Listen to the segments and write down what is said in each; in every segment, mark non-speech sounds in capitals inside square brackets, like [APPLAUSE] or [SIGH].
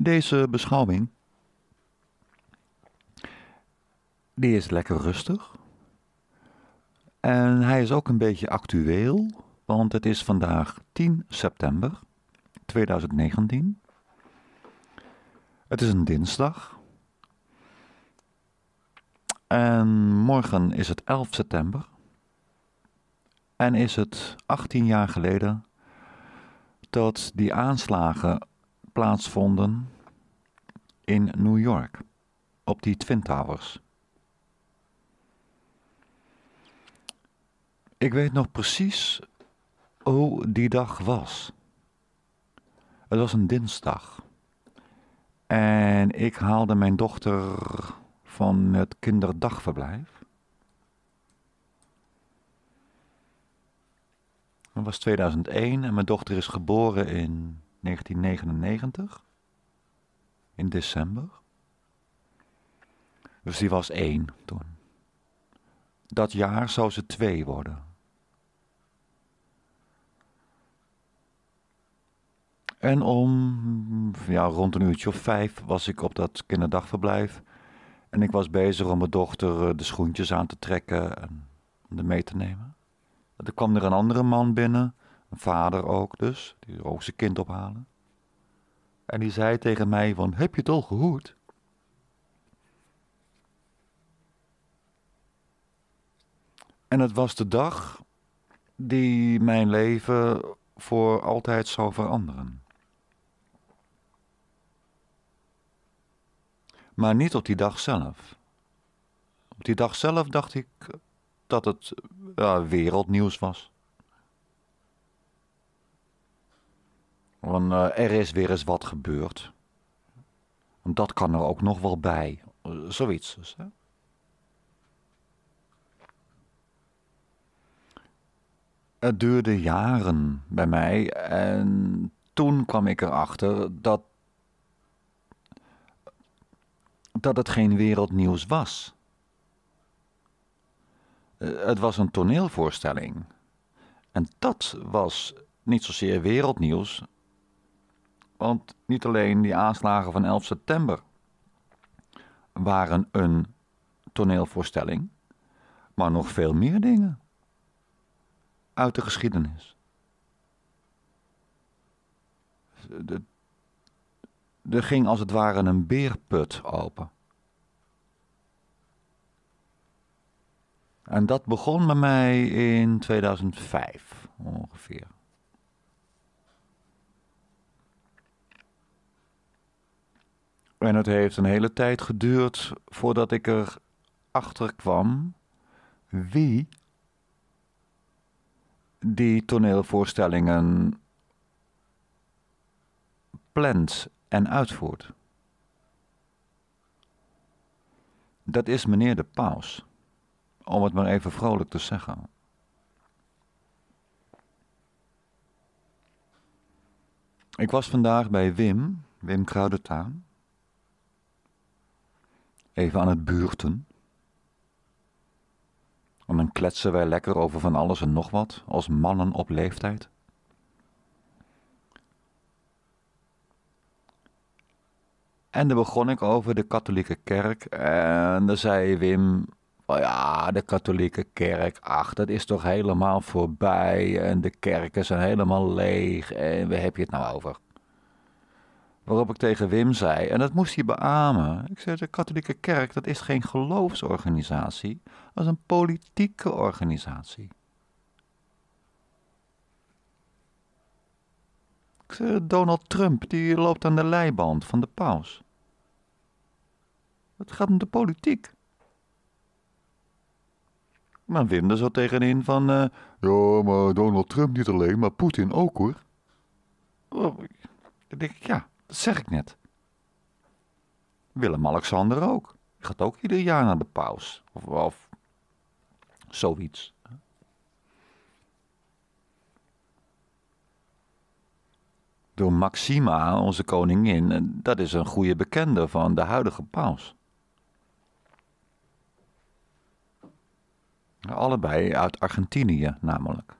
Deze beschouwing, die is lekker rustig. En hij is ook een beetje actueel, want het is vandaag 10 september 2019. Het is een dinsdag. En morgen is het 11 september. En is het 18 jaar geleden dat die aanslagen plaatsvonden in New York, op die Twin Towers. Ik weet nog precies hoe die dag was. Het was een dinsdag. En ik haalde mijn dochter van het kinderdagverblijf. Dat was 2001 en mijn dochter is geboren in 1999, in december. Dus die was één toen. Dat jaar zou ze twee worden. En om ja, rond een uurtje of vijf was ik op dat kinderdagverblijf. En ik was bezig om mijn dochter eh, de schoentjes aan te trekken en om mee te nemen. er kwam er een andere man binnen. Een vader ook dus, die ook zijn kind ophalen. En die zei tegen mij van, heb je het al gehoord? En het was de dag die mijn leven voor altijd zou veranderen. Maar niet op die dag zelf. Op die dag zelf dacht ik dat het wereldnieuws was. Want eh, er is weer eens wat gebeurd. dat kan er ook nog wel bij. Eh, zoiets dus, hè? Het duurde jaren bij mij en toen kwam ik erachter dat, dat het geen wereldnieuws was. Eh, het was een toneelvoorstelling. En dat was niet zozeer wereldnieuws, want niet alleen die aanslagen van 11 september waren een toneelvoorstelling, maar nog veel meer dingen uit de geschiedenis. Er ging als het ware een beerput open. En dat begon bij mij in 2005 ongeveer. En het heeft een hele tijd geduurd voordat ik erachter kwam wie die toneelvoorstellingen plant en uitvoert. Dat is meneer de Paus, om het maar even vrolijk te zeggen. Ik was vandaag bij Wim, Wim Kruidentaan even aan het buurten. En dan kletsen wij lekker over van alles en nog wat, als mannen op leeftijd. En dan begon ik over de katholieke kerk. En dan zei Wim, oh ja, de katholieke kerk, ach, dat is toch helemaal voorbij. En de kerken zijn helemaal leeg. En waar heb je het nou over? Waarop ik tegen Wim zei, en dat moest hij beamen. Ik zei, de katholieke kerk, dat is geen geloofsorganisatie. Dat is een politieke organisatie. Ik zei, Donald Trump, die loopt aan de leiband van de paus. Het gaat om de politiek. Maar Wim er zo tegenin van... Uh, ja, maar Donald Trump niet alleen, maar Poetin ook hoor. Oh, ik dan denk ik, ja, dat zeg ik net. Willem-Alexander ook. Die gaat ook ieder jaar naar de paus. Of, of zoiets. Door Maxima, onze koningin, dat is een goede bekende van de huidige paus. Allebei uit Argentinië namelijk.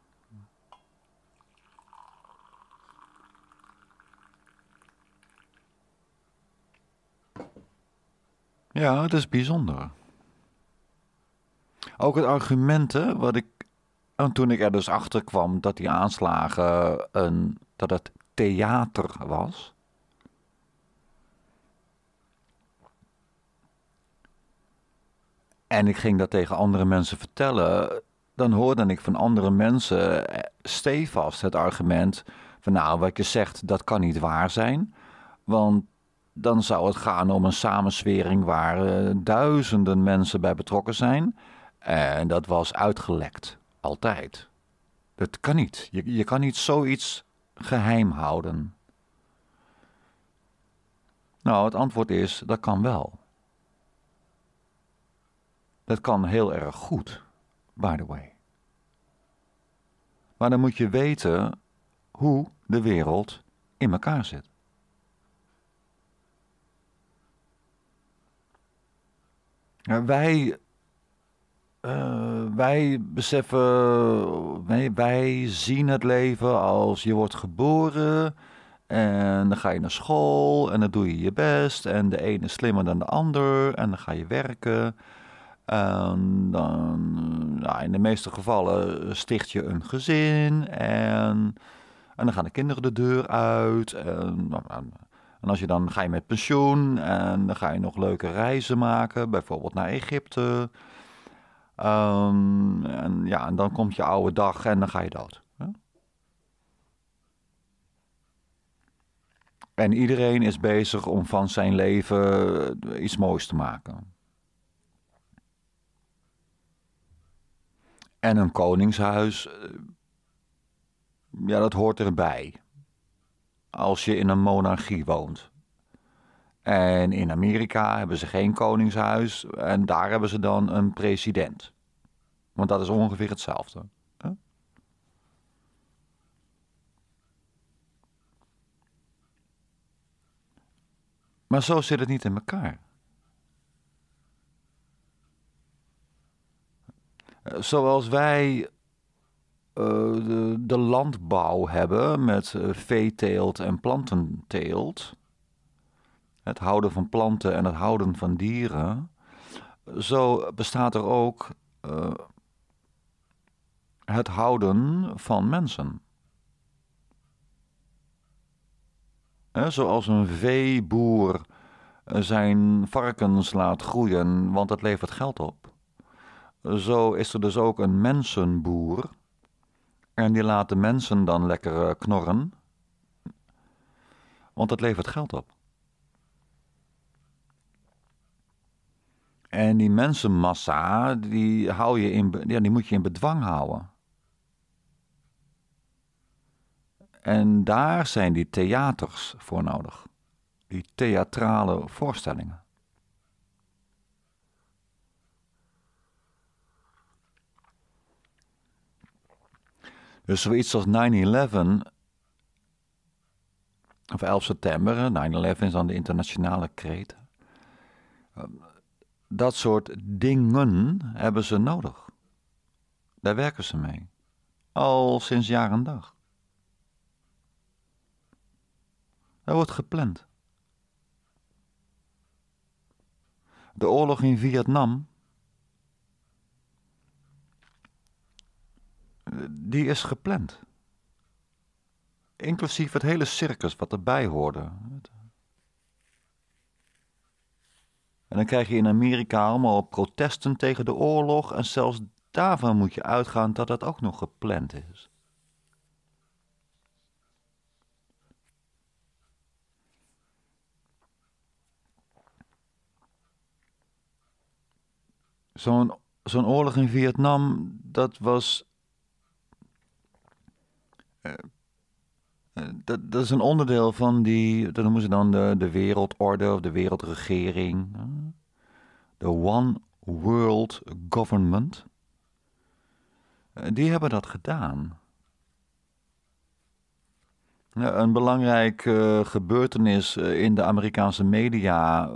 Ja, dat is bijzonder. Ook het argument, wat ik. En toen ik er dus achter kwam dat die aanslagen. Een, dat het theater was. En ik ging dat tegen andere mensen vertellen. Dan hoorde ik van andere mensen eh, stevast het argument van nou, wat je zegt, dat kan niet waar zijn. Want dan zou het gaan om een samenswering waar eh, duizenden mensen bij betrokken zijn. En dat was uitgelekt, altijd. Dat kan niet. Je, je kan niet zoiets geheim houden. Nou, het antwoord is: dat kan wel. Dat kan heel erg goed, by the way. Maar dan moet je weten hoe de wereld in elkaar zit. Nou, wij, eh, wij beseffen, wij, wij zien het leven als je wordt geboren en dan ga je naar school en dan doe je je best en de een is slimmer dan de ander en dan ga je werken. En dan, in de meeste gevallen sticht je een gezin en, en dan gaan de kinderen de deur uit. Nou, nou, en als je dan ga je met pensioen en dan ga je nog leuke reizen maken, bijvoorbeeld naar Egypte. Ehm, en ja, en dan komt je oude dag en dan ga je dood. En iedereen is bezig om van zijn leven eh, iets moois te maken. En een koningshuis, eh, ja, dat hoort erbij als je in een monarchie woont. En in Amerika hebben ze geen koningshuis en daar hebben ze dan een president. Want dat is ongeveer hetzelfde. Maar zo zit het niet in elkaar. Zoals wij eh, de, de, landbouw hebben met eh, veeteelt en plantenteelt. Het houden van planten en het houden van dieren. Zo bestaat er ook eh, het houden van mensen. zoals een veeboer zijn varkens laat groeien, want dat levert geld op. Zo is er dus ook een mensenboer en die laten mensen dan lekker eh, knorren. Want dat levert geld op. En die mensenmassa, die, hou je in, ja, die moet je in bedwang houden. En daar zijn die theaters voor nodig. Die theatrale voorstellingen. Dus zoiets als 9-11, of 11 september, 9-11 is dan de internationale kreet. Ehm, dat soort dingen hebben ze nodig. Daar werken ze mee. Al sinds jaar en dag. Dat wordt gepland. De oorlog in Vietnam die is gepland. Inclusief het hele circus wat erbij hoorde. En dan krijg je in Amerika allemaal protesten tegen de oorlog. En zelfs daarvan moet je uitgaan dat dat ook nog gepland is. Zo'n zo'n oorlog in Vietnam, dat was eh, eh, dat, dat, is een onderdeel van die, dat noemen ze dan de, wereldorde of de wereldregering. De One World Government. Eh, die hebben dat gedaan. Een belangrijk gebeurtenis in de Amerikaanse media,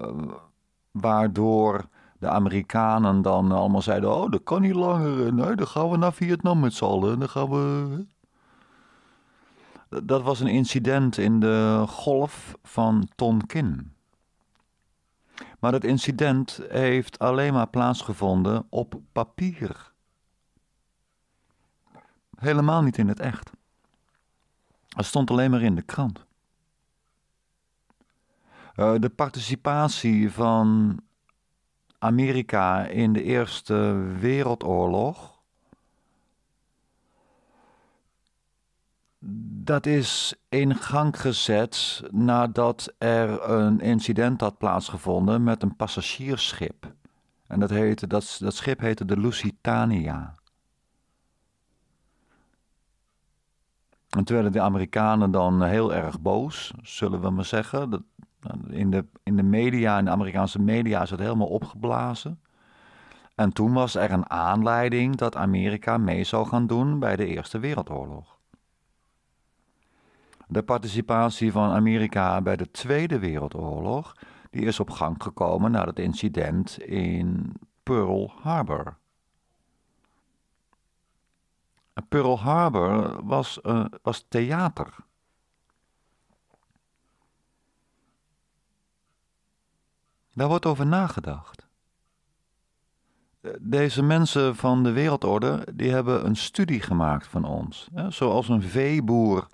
waardoor de Amerikanen dan allemaal zeiden: Oh, dat kan niet langer. Nee, dan gaan we naar Vietnam met z'n allen. Dan gaan we. Dat was een incident in de golf van Tonkin. Maar dat incident heeft alleen maar plaatsgevonden op papier. Helemaal niet in het echt. Het stond alleen maar in de krant. Eh, de participatie van Amerika in de Eerste Wereldoorlog Dat is in gang gezet nadat er een incident had plaatsgevonden met een passagiersschip. En dat, heette, dat, dat schip heette de Lusitania. En toen werden de Amerikanen dan heel erg boos, zullen we maar zeggen. Dat, in, de, in de media, in de Amerikaanse media, is dat helemaal opgeblazen. En toen was er een aanleiding dat Amerika mee zou gaan doen bij de Eerste Wereldoorlog. De participatie van Amerika bij de Tweede Wereldoorlog die is op gang gekomen na het incident in Pearl Harbor. Pearl Harbor was, eh, was theater. Daar wordt over nagedacht. Eh, deze mensen van de wereldorde die hebben een studie gemaakt van ons. Zoals een veeboer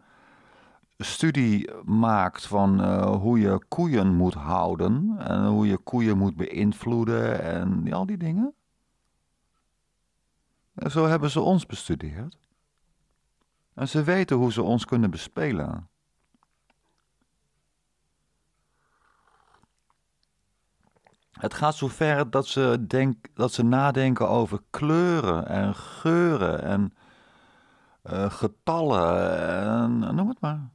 studie maakt van eh, hoe je koeien moet houden en hoe je koeien moet beïnvloeden en al die dingen. En zo hebben ze ons bestudeerd. En ze weten hoe ze ons kunnen bespelen. Het gaat zover dat ze, denk, dat ze nadenken over kleuren en geuren en eh, getallen en noem het maar.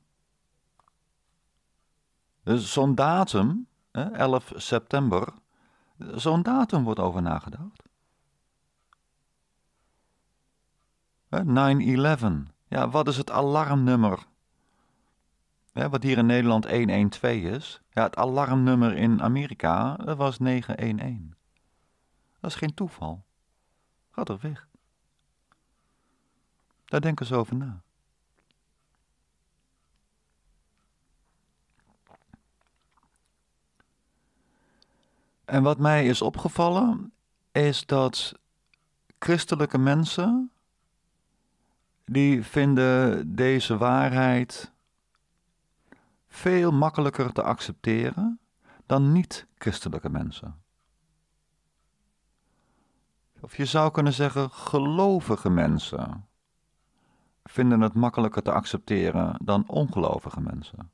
Eh, zo'n datum, 11 september, eh, zo'n datum wordt over nagedacht. 9-11, ja, wat is het alarmnummer? wat hier in Nederland 112 is, ja, het alarmnummer in Amerika eh, was 911. Dat is geen toeval. Gaat er weg. Daar denken ze over na. En wat mij is opgevallen, is dat christelijke mensen, die vinden deze waarheid veel makkelijker te accepteren dan niet-christelijke mensen. Of je zou kunnen zeggen, gelovige mensen vinden het makkelijker te accepteren dan ongelovige mensen.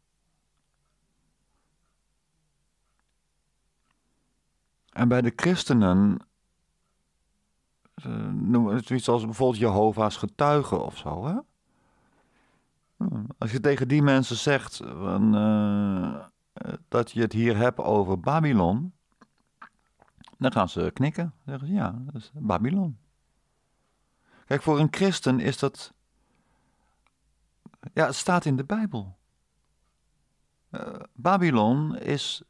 En bij de christenen eh, noemen het iets als bijvoorbeeld Jehovah's getuigen of zo. Hè? Hmm. Als je tegen die mensen zegt van, eh, dat je het hier hebt over Babylon, dan gaan ze knikken. zeggen ze ja, dat is Babylon. Kijk, voor een christen is dat. Ja, het staat in de Bijbel. Eh, Babylon is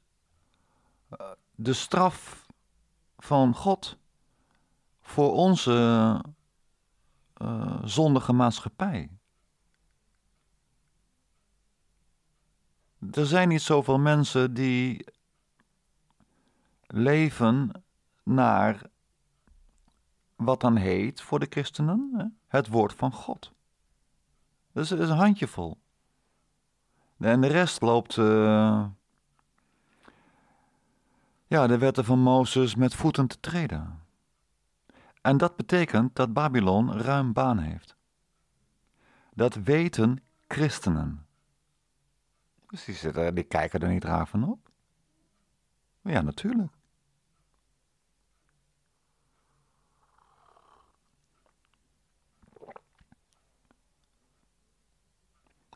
de straf van God voor onze uh, zondige maatschappij. Er zijn niet zoveel mensen die leven naar wat dan heet voor de christenen het woord van God. Dat dus is, een handjevol. En de rest loopt eh, ja, de wetten van Mozes met voeten te treden. En dat betekent dat Babylon ruim baan heeft. Dat weten christenen. Dus die, kijken er niet raar van op. Ja, natuurlijk.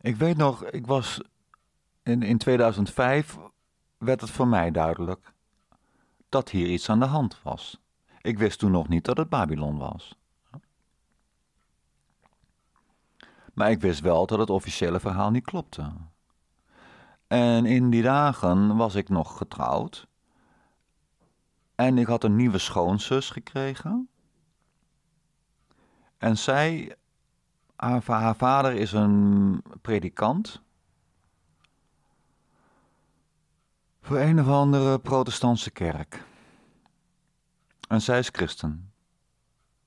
Ik weet nog, ik was in, in 2005 werd het voor mij duidelijk dat hier iets aan de hand was. Ik wist toen nog niet dat het Babylon was. Maar ik wist wel dat het officiële verhaal niet klopte. En in die dagen was ik nog getrouwd. En ik had een nieuwe schoonzus gekregen. En zij, haar, haar vader is een predikant. voor een of andere protestantse kerk. En zij is christen.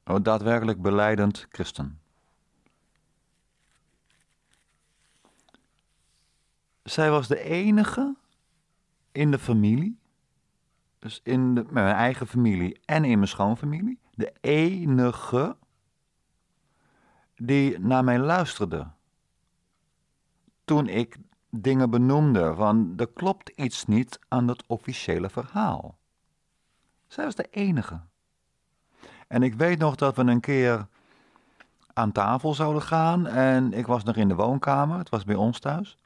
Oh, daadwerkelijk beleidend christen. Zij was de enige in de familie, dus in mijn eigen familie en in mijn schoonfamilie, de enige die naar mij luisterde toen ik dingen benoemde, van er klopt iets niet aan het officiële verhaal. Zij was de enige. En ik weet nog dat we een keer aan tafel zouden gaan en ik was nog in de woonkamer, het was bij ons thuis.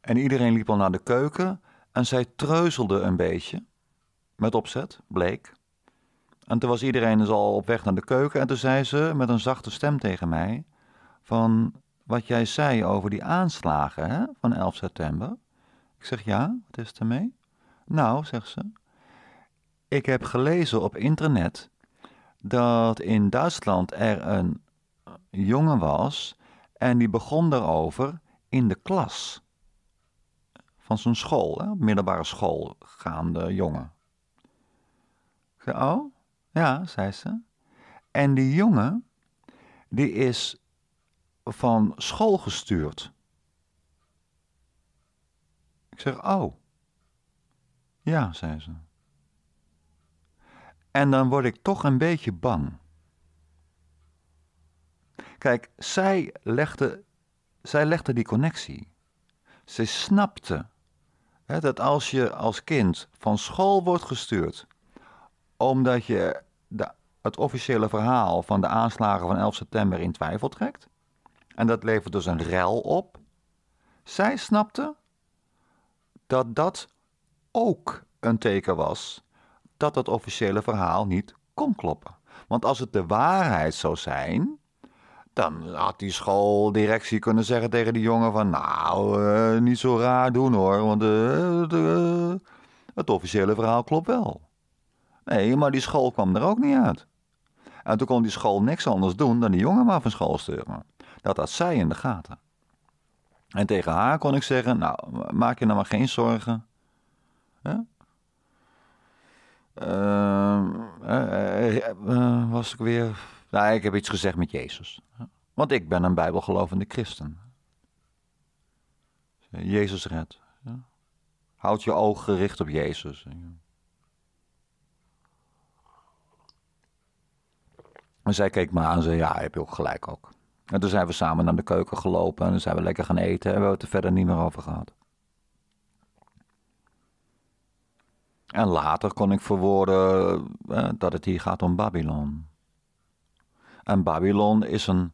En iedereen liep al naar de keuken en zij treuzelde een beetje, met opzet, bleek. En toen was iedereen dus al op weg naar de keuken en toen zei ze met een zachte stem tegen mij van wat jij zei over die aanslagen hè, van 11 september. Ik zeg ja, wat is het ermee? Nou, zegt ze, ik heb gelezen op internet dat in Duitsland er een jongen was en die begon daarover in de klas van zijn school, hè, middelbare schoolgaande jongen. Ik zei, oh, ja, zei ze. En die jongen, die is van school gestuurd. Ik zeg, oh. Ja, zei ze. En dan word ik toch een beetje bang. Kijk, zij legde, zij legde die connectie. Ze snapte hè, dat als je als kind van school wordt gestuurd, omdat je de, het officiële verhaal van de aanslagen van 11 september in twijfel trekt, en dat levert dus een rel op. Zij snapte dat dat ook een teken was dat het officiële verhaal niet kon kloppen. Want als het de waarheid zou zijn, dan had die schooldirectie kunnen zeggen tegen die jongen van... nou, eh, niet zo raar doen hoor, want eh, eh, het officiële verhaal klopt wel. Nee, maar die school kwam er ook niet uit. En toen kon die school niks anders doen dan die jongen maar van school sturen. Dat had zij in de gaten. En tegen haar kon ik zeggen: Nou, maak je nou maar geen zorgen. Ehm, eh, eh, eh, was ik weer. Nou, ik heb iets gezegd met Jezus. Want ik ben een bijbelgelovende christen. Jezus redt. Houd je oog gericht op Jezus. En zij keek me aan en zei: Ja, heb je ook gelijk ook. En toen zijn we samen naar de keuken gelopen en zijn we lekker gaan eten en we hebben het er verder niet meer over gehad. En later kon ik verwoorden eh, dat het hier gaat om Babylon. En Babylon is een.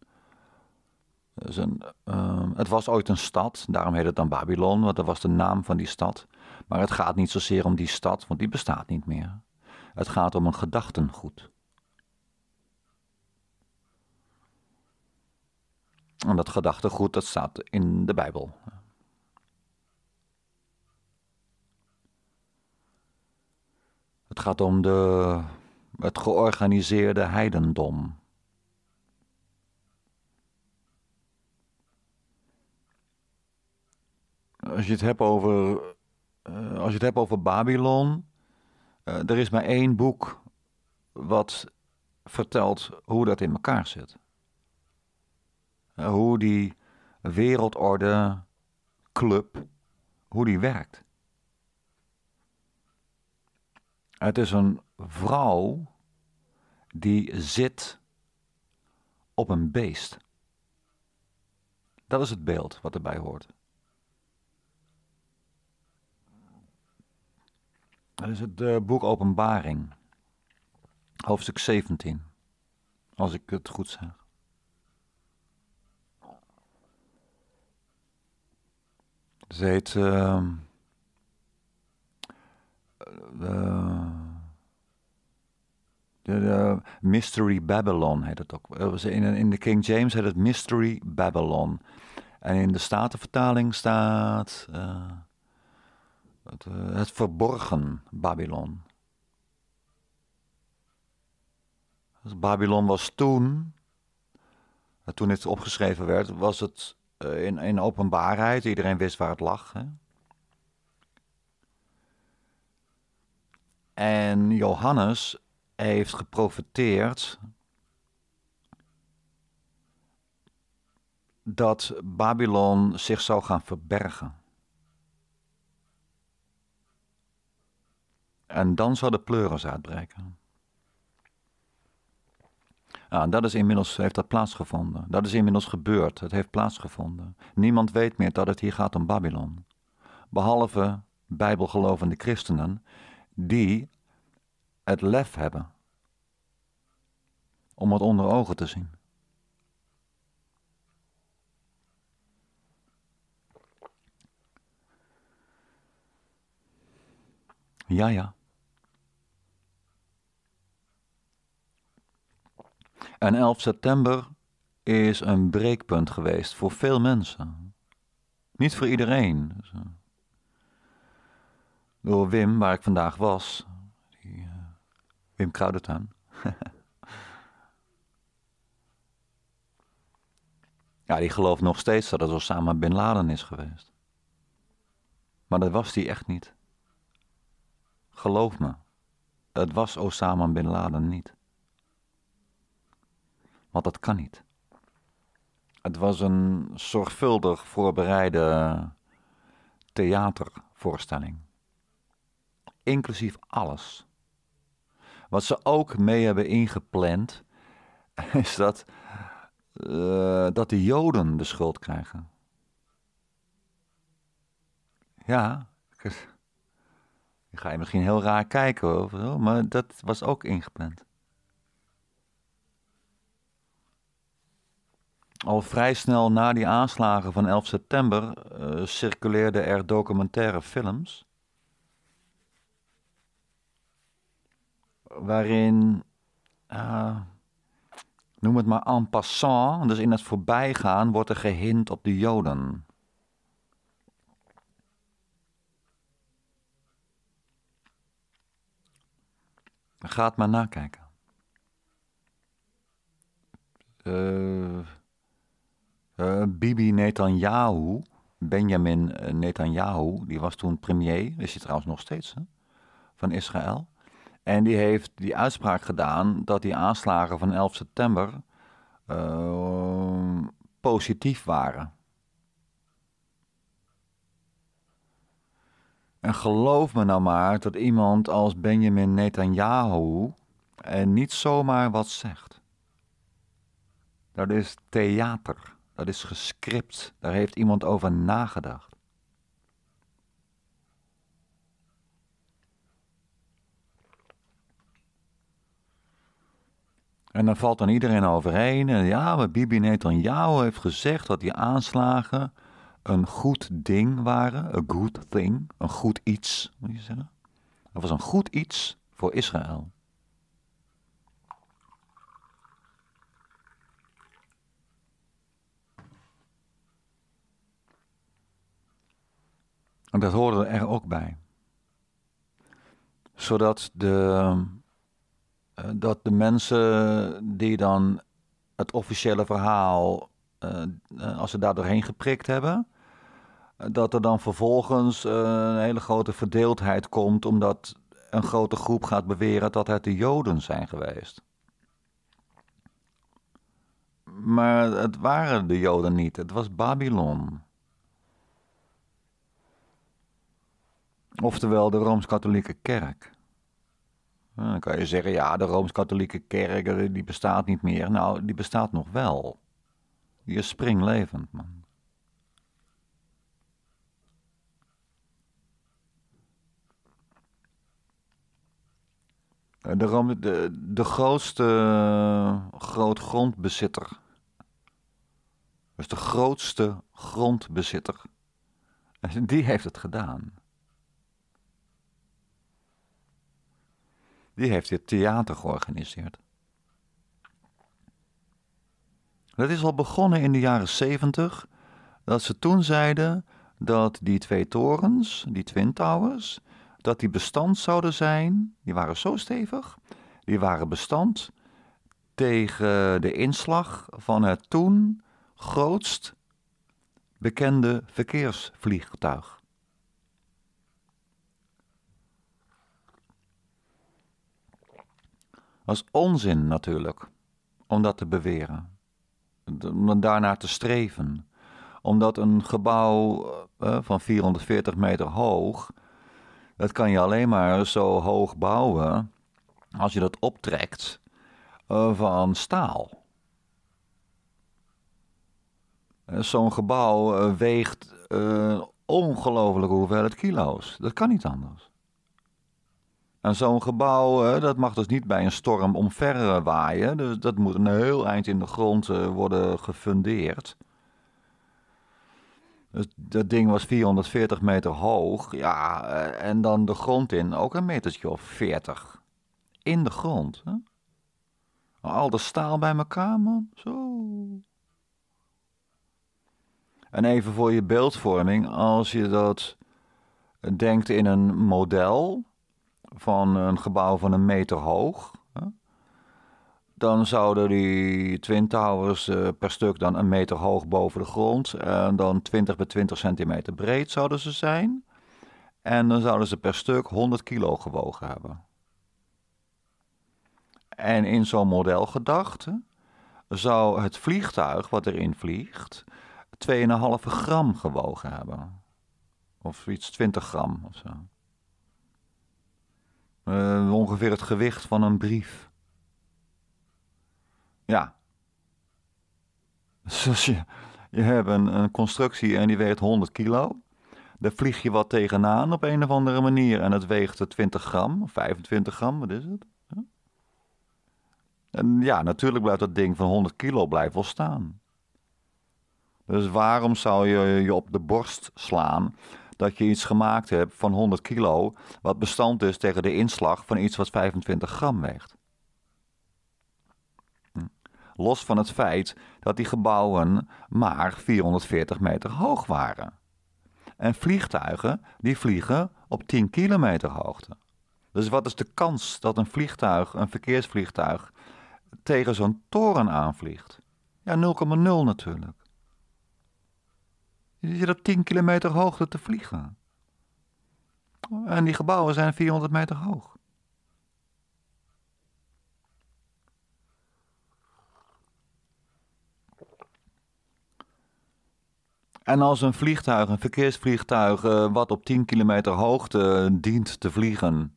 Is een ehm, het was ooit een stad, daarom heet het dan Babylon, want dat was de naam van die stad. Maar het gaat niet zozeer om die stad, want die bestaat niet meer. Het gaat om een gedachtengoed. En dat gedachtegoed, dat staat in de Bijbel. Het gaat om de, het georganiseerde heidendom. Als je het hebt over, eh, als je het hebt over Babylon, eh, er is maar één boek wat vertelt hoe dat in elkaar zit hoe die wereldorde, club, hoe die werkt. Het is een vrouw die zit op een beest. Dat is het beeld wat erbij hoort. Dat is het eh, boek Openbaring, hoofdstuk 17, als ik het goed zeg. Ze heet. Ehm, eh, eh, de, Mystery Babylon heet het ook. Eh, in, in de King James heet het Mystery Babylon. En in de Statenvertaling staat. het, verborgen Babylon. Dus Babylon was toen, toen dit opgeschreven werd, was het eh, in, in openbaarheid. Iedereen wist waar het lag. Hè? En Johannes heeft geprofiteerd dat Babylon zich zou gaan verbergen. En dan zou de pleuris uitbreken. Ja, ah, dat is inmiddels, heeft dat plaatsgevonden. Dat is inmiddels gebeurd. Het heeft plaatsgevonden. Niemand weet meer dat het hier gaat om Babylon. Behalve bijbelgelovende christenen die het lef hebben om het onder ogen te zien. Ja, ja. En 11 september is een breekpunt geweest voor veel mensen. Niet voor iedereen. Door Wim, waar ik vandaag was, die, uh, Wim Kruidertuin. [LAUGHS] ja, die gelooft nog steeds dat het Osama Bin Laden is geweest. Maar dat was die echt niet. Geloof me, het was Osama Bin Laden niet want dat kan niet. Het was een zorgvuldig voorbereide theatervoorstelling. Inclusief alles. Wat ze ook mee hebben ingepland, [LAUGHS] is dat, eh, dat de Joden de schuld krijgen. Ja, ik ga je misschien heel raar kijken, hoor, maar dat was ook ingepland. Al vrij snel na die aanslagen van 11 september uh, eh, circuleerden er documentaire films. Waarin, eh, noem het maar en passant, dus in het voorbijgaan, wordt er gehind op de Joden. Ga het maar nakijken. Uh, eh, Bibi Netanyahu, Benjamin eh, Netanyahu, die was toen premier, is hij trouwens nog steeds, hè, van Israël. En die heeft die uitspraak gedaan dat die aanslagen van 11 september eh, positief waren. En geloof me nou maar dat iemand als Benjamin Netanyahu niet zomaar wat zegt. Dat is theater. Dat is gescript, daar heeft iemand over nagedacht. En dan valt dan iedereen overheen. En ja, maar Bibi Netanyahu heeft gezegd dat die aanslagen een goed ding waren. Een good thing. Een goed iets, moet je zeggen. Dat was een goed iets voor Israël. En dat hoorde er ook bij. Zodat de, eh, dat de mensen die dan het officiële verhaal, eh, eh, als ze daar doorheen geprikt hebben, dat er dan vervolgens een hele grote verdeeldheid komt, omdat een grote groep gaat beweren dat het de Joden zijn geweest. Maar het waren de Joden niet, het was Babylon. Oftewel de Rooms-Katholieke Kerk. Dan kan je zeggen, ja, de Rooms-Katholieke Kerk eh, die bestaat niet meer. Nou, die bestaat nog wel. Die is springlevend, man. Eh, de, de, de grootste eh, grootgrondbezitter. Dus de grootste grondbezitter. [LAUGHS] Die heeft het gedaan. die heeft dit theater georganiseerd. Dat is al begonnen in de jaren 70, dat ze toen zeiden dat die twee torens, die Twin Towers, dat die bestand zouden zijn, die waren zo stevig, die waren bestand tegen de inslag van het toen grootst bekende verkeersvliegtuig. was onzin natuurlijk, om dat te beweren, om daarnaar te streven. Omdat een gebouw eh, eh, van 440 meter hoog, dat kan je alleen maar zo hoog bouwen als je dat optrekt eh, van staal. Eh, zo'n gebouw weegt eh, ongelooflijke hoeveelheid kilo's. Dat kan niet anders. En zo'n gebouw, dat mag dus niet bij een storm omver waaien. Dus dat moet een heel eind in de grond eh, worden gefundeerd. Dus dat ding was 440 meter hoog. Ja, eh, en dan de grond in, ook een metertje of 40. In de grond. Hè? Al de staal bij elkaar, man. Zo. En even voor je beeldvorming, als je dat denkt in een model, van een gebouw van een meter hoog, dan zouden die Twin Towers eh, per stuk dan een meter hoog boven de grond en dan 20 bij 20 centimeter breed zouden ze zijn. En dan zouden ze per stuk 100 kilo gewogen hebben. En in zo'n model gedacht, zou het vliegtuig wat erin vliegt 2,5 gram gewogen hebben. Of iets 20 gram of zo. Eh, ongeveer het gewicht van een brief. Ja. Dus [LAUGHS] je, je hebt een, constructie en die weegt 100 kilo. Daar vlieg je wat tegenaan op een of andere manier. En het weegt 20 gram, 25 gram, wat is het? En ja, natuurlijk blijft dat ding van 100 kilo blijven staan. Dus waarom zou je je op de borst slaan dat je iets gemaakt hebt van 100 kilo, wat bestand is tegen de inslag van iets wat 25 gram weegt. Hm. Los van het feit dat die gebouwen maar 440 meter hoog waren. En vliegtuigen die vliegen op 10 kilometer hoogte. Dus wat is de kans dat een vliegtuig, een verkeersvliegtuig, tegen zo'n toren aanvliegt? Ja, 0,0 natuurlijk. Je zit op 10 kilometer hoogte te vliegen. En die gebouwen zijn 400 meter hoog. En als een vliegtuig, een verkeersvliegtuig, eh, wat op 10 kilometer hoogte dient te vliegen,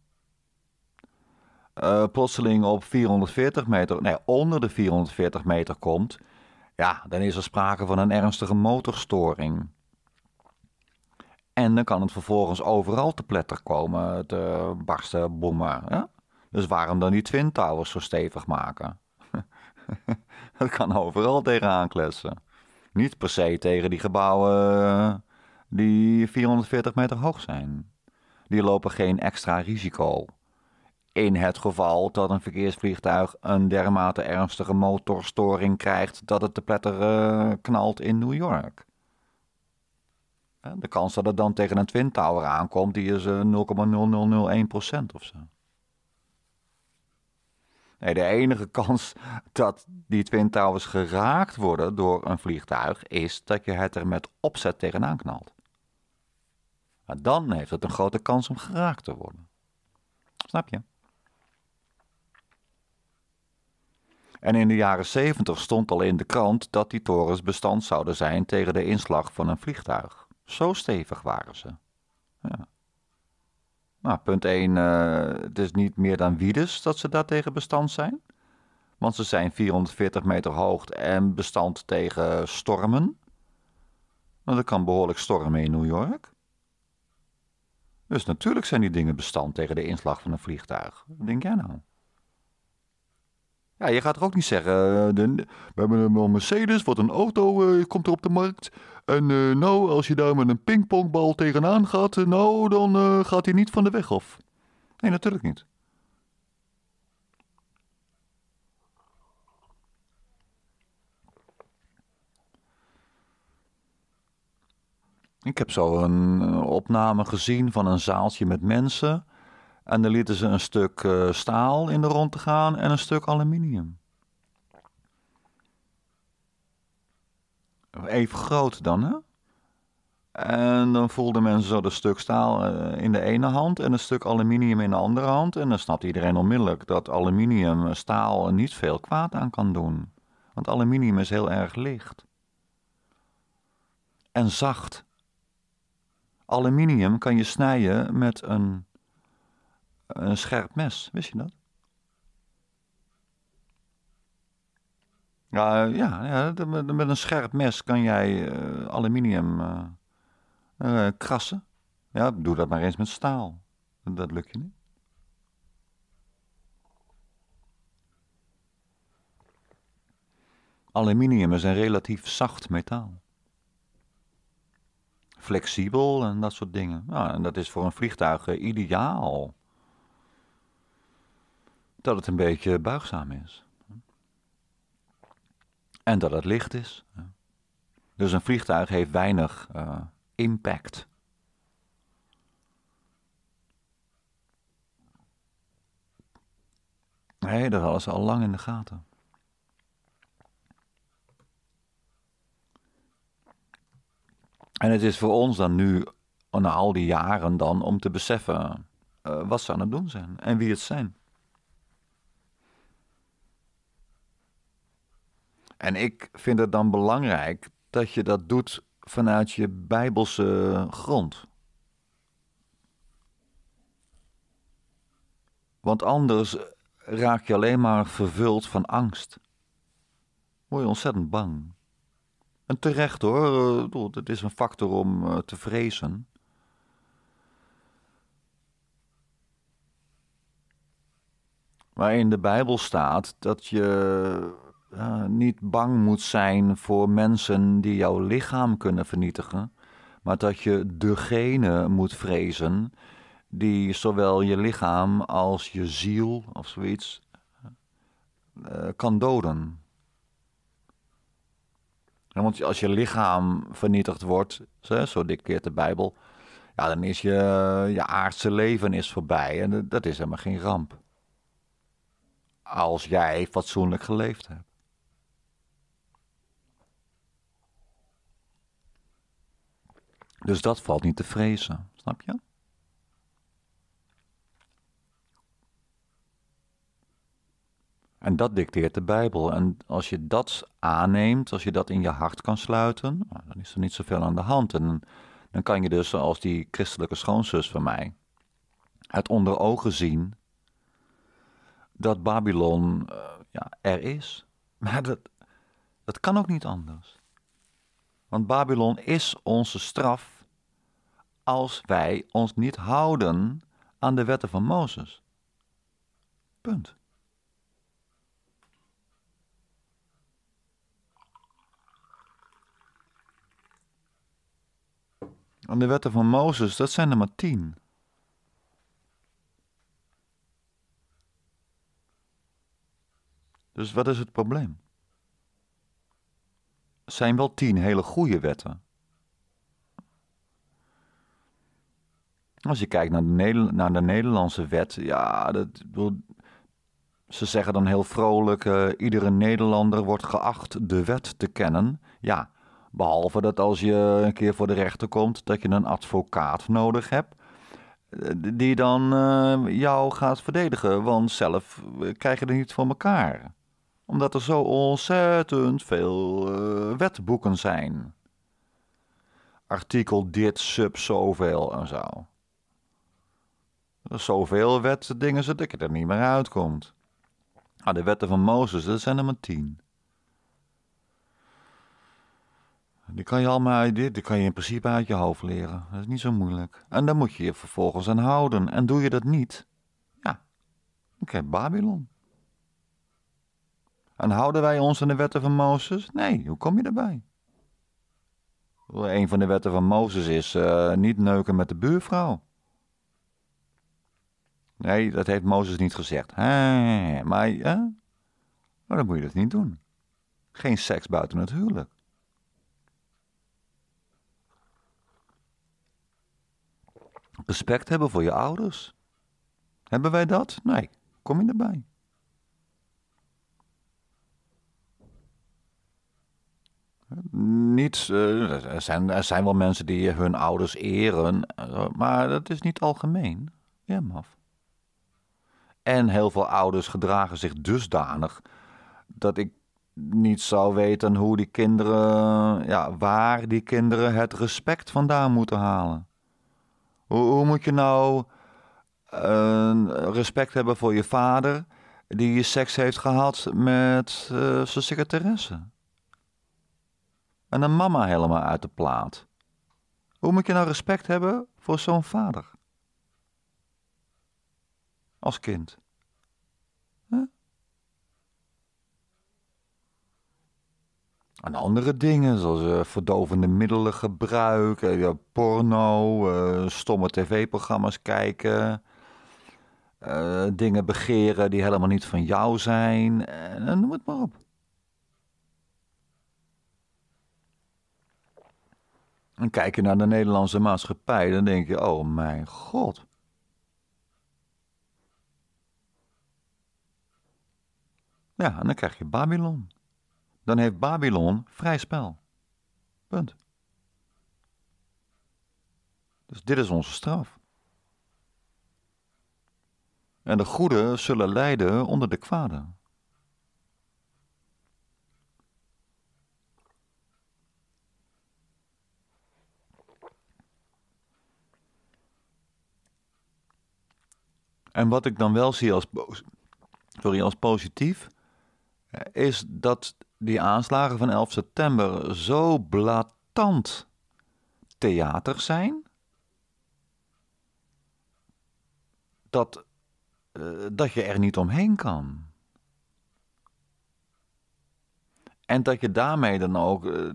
eh, plotseling op 440 meter, nee, onder de 440 meter komt, ja, dan is er sprake van een ernstige motorstoring. En dan kan het vervolgens overal te pletter komen, te barsten, bommen. Dus waarom dan die Twin Towers zo stevig maken? [LAUGHS] dat kan overal tegenaan kletsen. Niet per se tegen die gebouwen eh, die 440 meter hoog zijn. Die lopen geen extra risico in het geval dat een verkeersvliegtuig een dermate ernstige motorstoring krijgt dat het te pletter eh, knalt in New York. De kans dat het dan tegen een Twin Tower aankomt, die is 0,0001% eh, of zo. Nee, de enige kans dat die Twin Towers geraakt worden door een vliegtuig is dat je het er met opzet tegenaan knalt. Maar dan heeft het een grote kans om geraakt te worden. Snap je? En in de jaren 70 stond al in de krant dat die torens bestand zouden zijn tegen de inslag van een vliegtuig. Zo stevig waren ze. Ja. Nou, punt 1, eh, het is niet meer dan wiedes dat ze daartegen bestand zijn. Want ze zijn 440 meter hoog en bestand tegen stormen. Want nou, er kan behoorlijk stormen in New York. Dus natuurlijk zijn die dingen bestand tegen de inslag van een vliegtuig. Wat denk jij nou? Ja, je gaat er ook niet zeggen, eh, we hebben een Mercedes, wat een auto eh, komt er op de markt. En uh, nou, als je daar met een pingpongbal tegenaan gaat, nou, dan gaat hij niet van de weg af. Nee, natuurlijk niet. Ik heb zo een opname gezien van een zaaltje met mensen. En dan lieten ze een stuk eh, staal in de rond te gaan en een stuk aluminium. Even groot dan, hè? En dan voelde men zo de stuk staal eh, in de ene hand en een stuk aluminium in de andere hand. En dan snapt iedereen onmiddellijk dat aluminium eh, staal niet veel kwaad aan kan doen. Want aluminium is heel erg licht. En zacht. Aluminium kan je snijden met een een scherp mes. Wist je dat? ja, ja met een scherp mes kan jij eh, aluminium eh, eh, krassen. Ja, doe dat maar eens met staal. Dat lukt je niet. Aluminium is een relatief zacht metaal. Flexibel en dat soort dingen. en dat is voor een vliegtuig ideaal dat het een beetje buigzaam is. En dat het licht is. Dus een vliegtuig heeft weinig eh, impact. Nee, dat hadden al lang in de gaten. En het is voor ons dan nu, na al die jaren dan, om te beseffen eh, wat ze aan het doen zijn en wie het zijn. En ik vind het dan belangrijk dat je dat doet vanuit je bijbelse grond. Want anders raak je alleen maar vervuld van angst. Word je ontzettend bang. En terecht hoor, eh, het is een factor om eh, te vrezen. Maar in de Bijbel staat dat je eh, niet bang moet zijn voor mensen die jouw lichaam kunnen vernietigen, maar dat je degene moet vrezen die zowel je lichaam als je ziel of zoiets eh, kan doden. want als je lichaam vernietigd wordt, zo, dikkeert de Bijbel, ja, dan is je, je aardse leven is voorbij en dat is helemaal geen ramp. Als jij fatsoenlijk geleefd hebt. Dus dat valt niet te vrezen, snap je? En dat dicteert de Bijbel. En als je dat aanneemt, als je dat in je hart kan sluiten, nou, dan is er niet zoveel aan de hand. En dan kan je dus, zoals die christelijke schoonzus van mij, het onder ogen zien dat Babylon eh, ja, er is. Maar dat, dat kan ook niet anders. Want Babylon is onze straf als wij ons niet houden aan de wetten van Mozes. Punt. Aan de wetten van Mozes, dat zijn er maar tien. Dus wat is het probleem? Er zijn wel tien hele goede wetten. Als je kijkt naar de, naar de Nederlandse wet, ja, dat, ze zeggen dan heel vrolijk: eh, iedere Nederlander wordt geacht de wet te kennen. Ja, behalve dat als je een keer voor de rechter komt, dat je een advocaat nodig hebt. Eh, die dan eh, jou gaat verdedigen, want zelf krijg je er niet voor elkaar. Omdat er zo ontzettend veel wetboeken zijn. Artikel dit, sub zoveel en zo zoveel wetse dingen zodat je er niet meer uitkomt. Ah, de wetten van Mozes, dat zijn er maar tien. Die kan je allemaal die kan je in principe uit je hoofd leren. Dat is niet zo moeilijk. En dan moet je je vervolgens aan houden. En doe je dat niet, ja, dan krijg je Babylon. En houden wij ons aan de wetten van Mozes? Nee, hoe kom je daarbij? Een van de wetten van Mozes is eh, niet neuken met de buurvrouw. Nee, dat heeft Mozes niet gezegd. maar, maar dan moet je dat niet doen. Geen seks buiten het huwelijk. Respect hebben voor je ouders. Hebben wij dat? Nee, kom je erbij. Niet, eh, er, zijn, er zijn wel mensen die hun ouders eren, eh, maar dat is niet algemeen. Ja, maf. En heel veel ouders gedragen zich dusdanig dat ik niet zou weten hoe die kinderen, ja, waar die kinderen het respect vandaan moeten halen. Hoe, hoe moet je nou eh, respect hebben voor je vader die je seks heeft gehad met uh, zijn secretaresse? En een mama helemaal uit de plaat. Hoe moet je nou respect hebben voor zo'n vader? als kind. En andere dingen, zoals eh, verdovende middelen gebruiken, eh, porno, eh, stomme tv-programma's kijken, dingen begeren die helemaal niet van jou zijn, en nou, noem het maar op. En kijk je naar de Nederlandse maatschappij, dan denk je: oh mijn god. Ja, en dan krijg je Babylon. Dan heeft Babylon vrij spel. Punt. Dus dit is onze straf. En de goede zullen lijden onder de kwade. En wat ik dan wel zie als, als positief, is dat die aanslagen van 11 september zo blatant theater zijn. Dat, eh, dat je er niet omheen kan. En dat je daarmee dan ook, eh,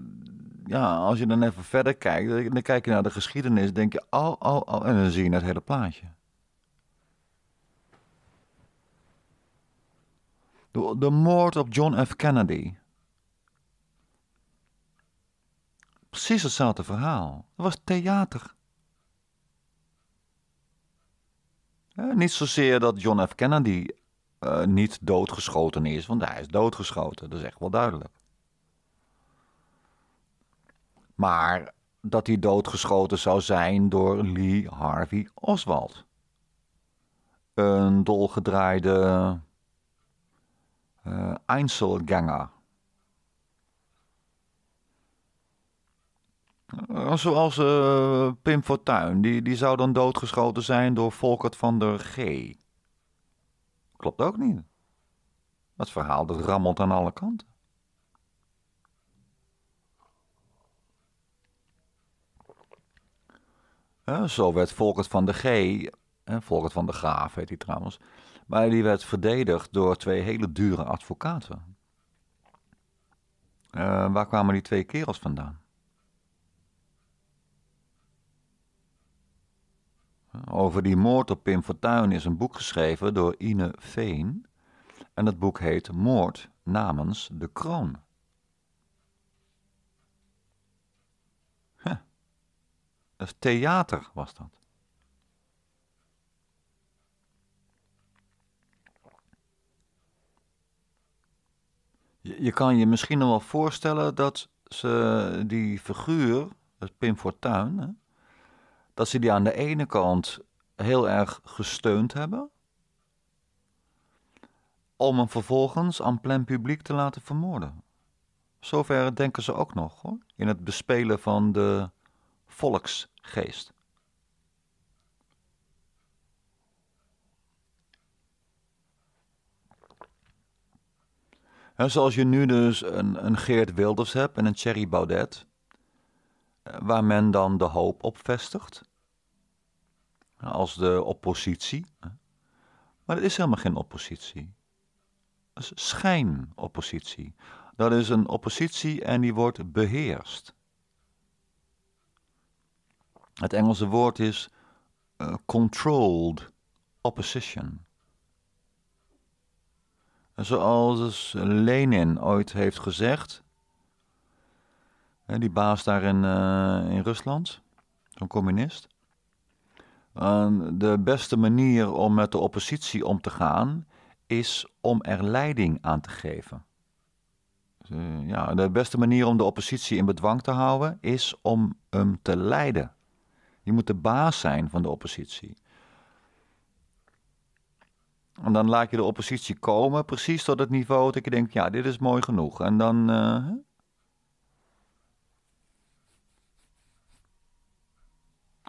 ja, als je dan even verder kijkt, dan kijk je naar de geschiedenis, denk je, oh, oh, oh, en dan zie je het hele plaatje. de, moord op John F. Kennedy. Precies hetzelfde verhaal. Dat was theater. niet zozeer dat John F. Kennedy eh, niet doodgeschoten is, want hij is doodgeschoten. Dat is echt wel duidelijk. Maar dat hij doodgeschoten zou zijn door Lee Harvey Oswald. Een dolgedraaide uh, Zoals eh, Pim Fortuyn, die, die zou dan doodgeschoten zijn door Volkert van der G. Klopt ook niet. Dat verhaal dat rammelt aan alle kanten. zo werd Volkert van der G, Volkert van der Graaf heet hij trouwens, maar die werd verdedigd door twee hele dure advocaten. Eh, waar kwamen die twee kerels vandaan? Over die moord op Pim Fortuyn is een boek geschreven door Ine Veen. En het boek heet Moord namens de kroon. Huh. Theater was dat. je kan je misschien nog wel voorstellen dat ze die figuur, het Pim Fortuyn, hè, dat ze die aan de ene kant heel erg gesteund hebben, om hem vervolgens aan plein publiek te laten vermoorden. Zover denken ze ook nog, hoor, in het bespelen van de volksgeest. En zoals je nu dus een, een Geert Wilders hebt en een Thierry Baudet, eh, waar men dan de hoop op vestigt, als de oppositie. Maar het is helemaal geen oppositie. Dat is schijnoppositie. Dat is een oppositie en die wordt beheerst. Het Engelse woord is eh, controlled opposition. Zoals dus Lenin ooit heeft gezegd, die baas daar in, eh, in Rusland, zo'n communist. de beste manier om met de oppositie om te gaan is om er leiding aan te geven. Dus, eh, ja, de beste manier om de oppositie in bedwang te houden is om hem te leiden. Je moet de baas zijn van de oppositie. En dan laat je de oppositie komen, precies tot het niveau dat je denkt, ja, dit is mooi genoeg. En dan.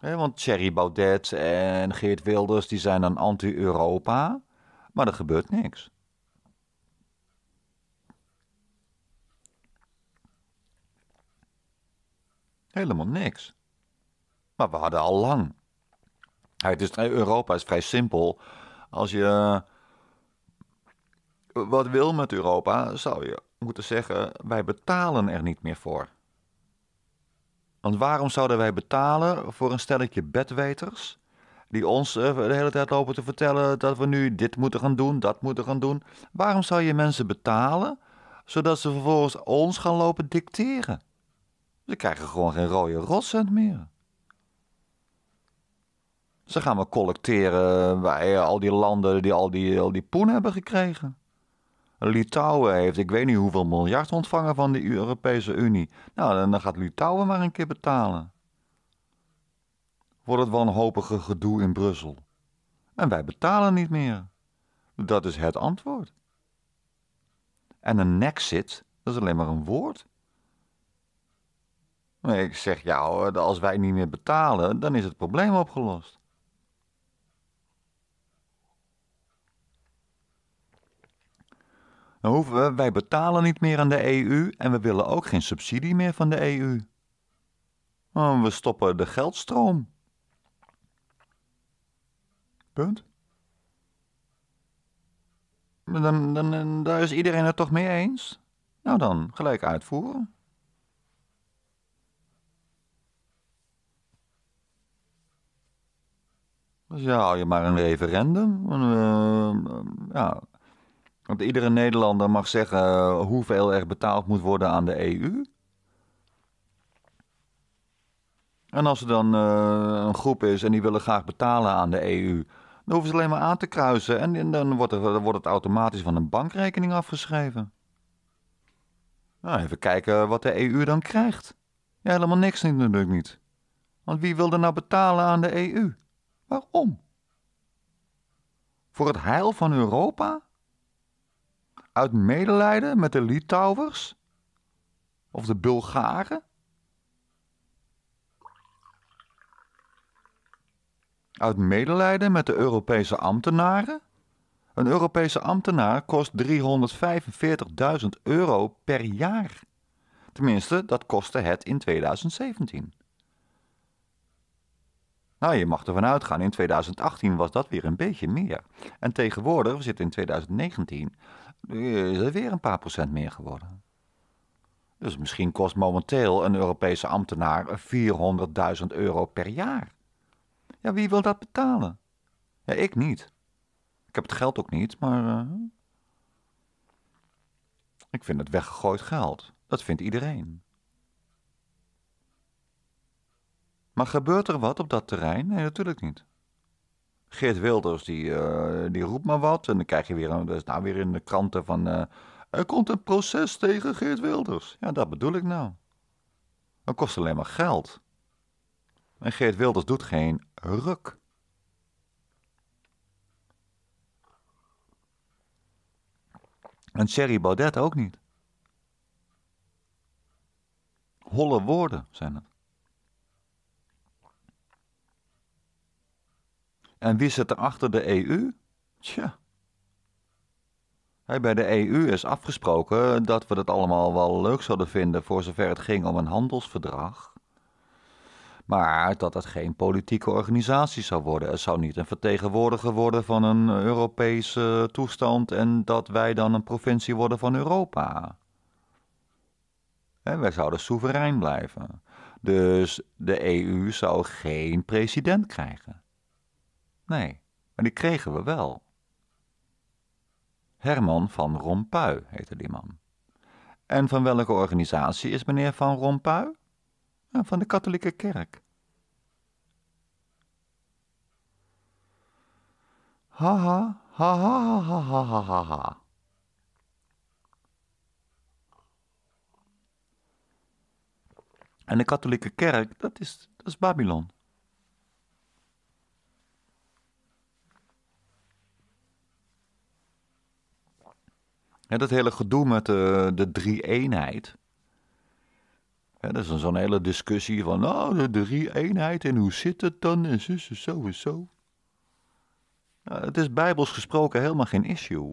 Eh, want Thierry Baudet en Geert Wilders, die zijn dan anti-Europa, maar er gebeurt niks. Helemaal niks. Maar we hadden al lang. Europa is vrij simpel. Als je eh, wat wil met Europa, zou je moeten zeggen: wij betalen er niet meer voor. Want waarom zouden wij betalen voor een stelletje bedweters die ons eh, de hele tijd lopen te vertellen dat we nu dit moeten gaan doen, dat moeten gaan doen? Waarom zou je mensen betalen zodat ze vervolgens ons gaan lopen dicteren? Ze krijgen gewoon geen rode rossen meer. Ze gaan we collecteren bij al die landen die al die, al die poen hebben gekregen. Litouwen heeft ik weet niet hoeveel miljard ontvangen van de Europese Unie. Nou, dan gaat Litouwen maar een keer betalen. Wordt het wanhopige gedoe in Brussel. En wij betalen niet meer. Dat is het antwoord. En een nexit, dat is alleen maar een woord. Ik zeg, ja, als wij niet meer betalen, dan is het probleem opgelost. Dan hoeven we, wij betalen niet meer aan de EU en we willen ook geen subsidie meer van de EU. we stoppen de geldstroom. Punt. Dan, dan, dan, daar is iedereen het toch mee eens? Nou dan, gelijk uitvoeren. Dus ja, hou je maar een referendum. Eh, ja, want iedere Nederlander mag zeggen eh, hoeveel er betaald moet worden aan de EU. En als er dan eh, een groep is en die willen graag betalen aan de EU, dan hoeven ze alleen maar aan te kruisen en, dan, wordt er, dan wordt het automatisch van een bankrekening afgeschreven. Nou, even kijken wat de EU dan krijgt. Ja, helemaal niks natuurlijk niet. Want wie wil er nou betalen aan de EU? Waarom? Voor het heil van Europa? uit medelijden met de Litouwers of de Bulgaren? Uit medelijden met de Europese ambtenaren? Een Europese ambtenaar kost 345.000 euro per jaar. Tenminste, dat kostte het in 2017. Nou, je mag ervan uitgaan, in 2018 was dat weer een beetje meer. En tegenwoordig, we zitten in 2019, eh, is er weer een paar procent meer geworden. Dus misschien kost momenteel een Europese ambtenaar 400.000 euro per jaar. Ja, wie wil dat betalen? Ja, ik niet. Ik heb het geld ook niet, maar. Eh, ik vind het weggegooid geld. Dat vindt iedereen. Maar gebeurt er wat op dat terrein? Nee, natuurlijk niet. Geert Wilders, die, eh, die roept maar wat. En dan krijg je weer, dus nou weer in de kranten van... Eh, er komt een proces tegen Geert Wilders. Ja, dat bedoel ik nou. Dat kost alleen maar geld. En Geert Wilders doet geen ruk. En Thierry Baudet ook niet. Holle woorden zijn het. En wie zit er achter de EU? Tja. bij de EU is afgesproken dat we dat allemaal wel leuk zouden vinden voor zover het ging om een handelsverdrag. Maar dat het geen politieke organisatie zou worden. Het zou niet een vertegenwoordiger worden van een Europese toestand en dat wij dan een provincie worden van Europa. wij zouden soeverein blijven. Dus de EU zou geen president krijgen. Nee, maar die kregen we wel. Herman van Rompuy heette die man. En van welke organisatie is meneer van Rompuy? Nou, van de katholieke kerk. Haha, ha, ha, ha, ha, ha, ha, ha. En de katholieke kerk, dat is, dat is Babylon. En dat hele gedoe met de, eh, de drie-eenheid. dat is zo'n hele discussie van, nou, de drie-eenheid en hoe zit het dan en zo en zo en zo. Nou, het is bijbels gesproken helemaal geen issue.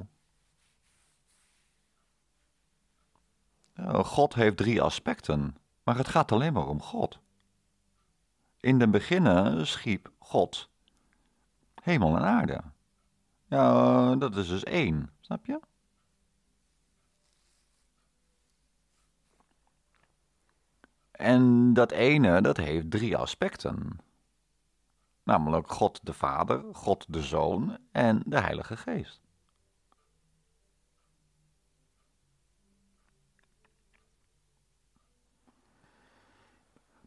Nou, God heeft drie aspecten, maar het gaat alleen maar om God. In de beginnen schiep God hemel en aarde. Ja, dat is dus één, snap je? En dat ene, dat heeft drie aspecten. Namelijk God de Vader, God de Zoon en de Heilige Geest.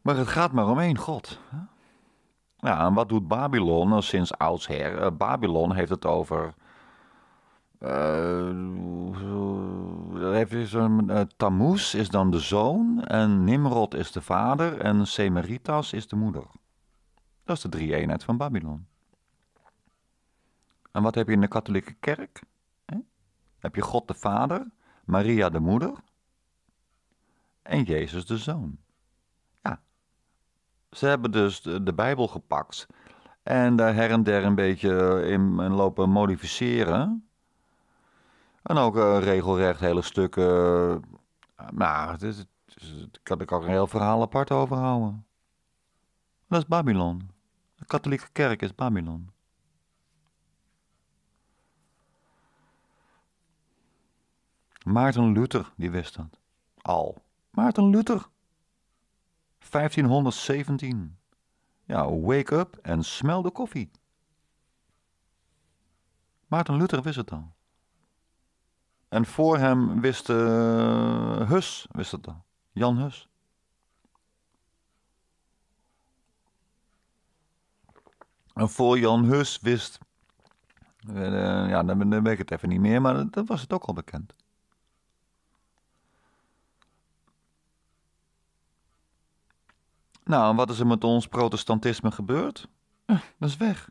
Maar het gaat maar om één God. Nou, en wat doet Babylon sinds oudsher? Eh, Babylon heeft het over. Eh, heeft eh, Tammuz is dan de zoon en Nimrod is de vader en Semeritas is de moeder. Dat is de drie eenheid van Babylon. En wat heb je in de katholieke kerk? Heb je God de vader, Maria de moeder en Jezus de zoon. Ja, ze hebben dus de, Bijbel gepakt en daar her en der een beetje in lopen modificeren en ook eh, regelrecht hele stukken. nou, het daar kan ik ook een heel verhaal apart over houden. Dat is Babylon. De katholieke kerk is Babylon. Maarten Luther, die wist dat. Al. Maarten Luther. 1517. Ja, wake up en smel de koffie. Maarten Luther wist het al. En voor hem wist uh, Hus, wist het dan? Jan Hus. En voor Jan Hus wist, eh, ja, dan, dan weet ik het even niet meer, maar dat, was het ook al bekend. Nou, en wat is er met ons protestantisme gebeurd? Eh, dat is weg.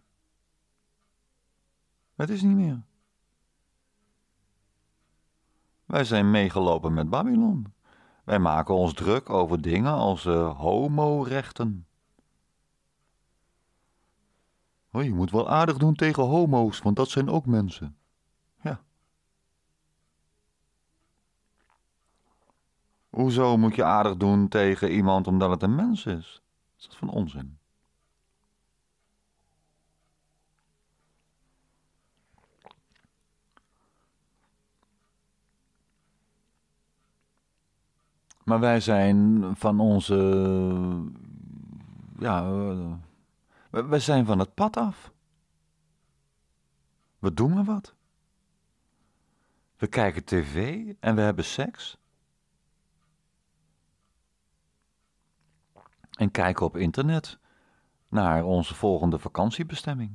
Het is niet meer. Wij zijn meegelopen met Babylon. Wij maken ons druk over dingen als eh, homorechten. Oh, je moet wel aardig doen tegen homo's, want dat zijn ook mensen. Ja. Hoezo moet je aardig doen tegen iemand omdat het een mens is? Dat is dat van onzin? Maar wij zijn van onze. Ja, wij zijn van het pad af. We doen maar wat. We kijken tv en we hebben seks. En kijken op internet naar onze volgende vakantiebestemming.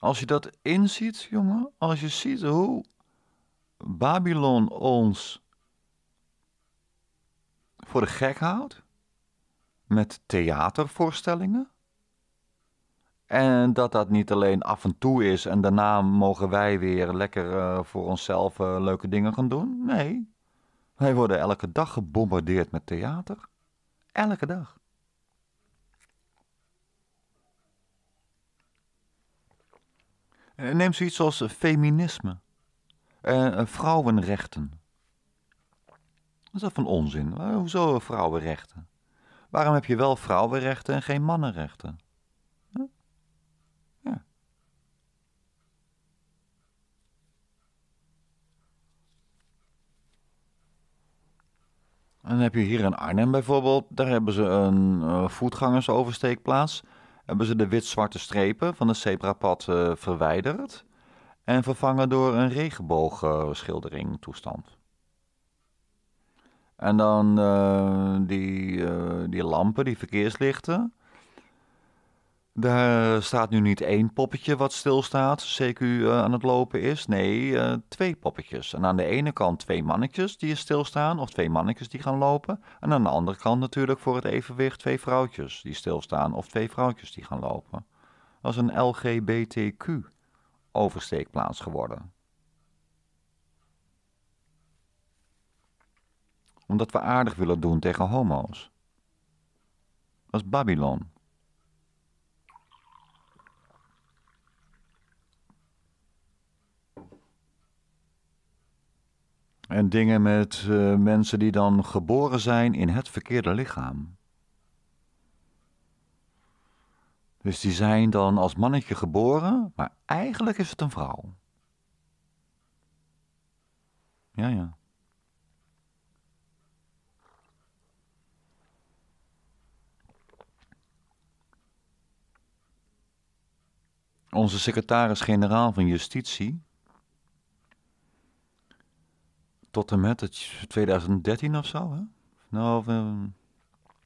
Als je dat inziet, jongen, als je ziet hoe Babylon ons voor de gek houdt, met theatervoorstellingen, en dat dat niet alleen af en toe is en daarna mogen wij weer lekker eh, voor onszelf eh, leuke dingen gaan doen. Nee, wij worden elke dag gebombardeerd met theater. Elke dag. Eh, neem zoiets als eh, feminisme en eh, vrouwenrechten. Dat is dat van onzin? Hoezo vrouwenrechten? Waarom heb je wel vrouwenrechten en geen mannenrechten? Ja. En dan heb je hier in Arnhem bijvoorbeeld, daar hebben ze een voetgangersoversteekplaats hebben ze de wit-zwarte strepen van de zebrapad uh, verwijderd en vervangen door een regenboogschildering toestand. En dan eh, die, eh, die lampen, die verkeerslichten, daar staat nu niet één poppetje wat stilstaat, CQ eh, aan het lopen is. Nee, eh, twee poppetjes. En aan de ene kant twee mannetjes die stilstaan, of twee mannetjes die gaan lopen. En aan de andere kant natuurlijk voor het evenwicht twee vrouwtjes die stilstaan, of twee vrouwtjes die gaan lopen. Dat is een LGBTQ-oversteekplaats geworden. Omdat we aardig willen doen tegen homo's. Dat is Babylon. En dingen met eh, mensen die dan geboren zijn in het verkeerde lichaam. Dus die zijn dan als mannetje geboren, maar eigenlijk is het een vrouw. Ja, ja. Onze secretaris-generaal van Justitie, tot en met 2013 of zo. Hè? Nou, ehm,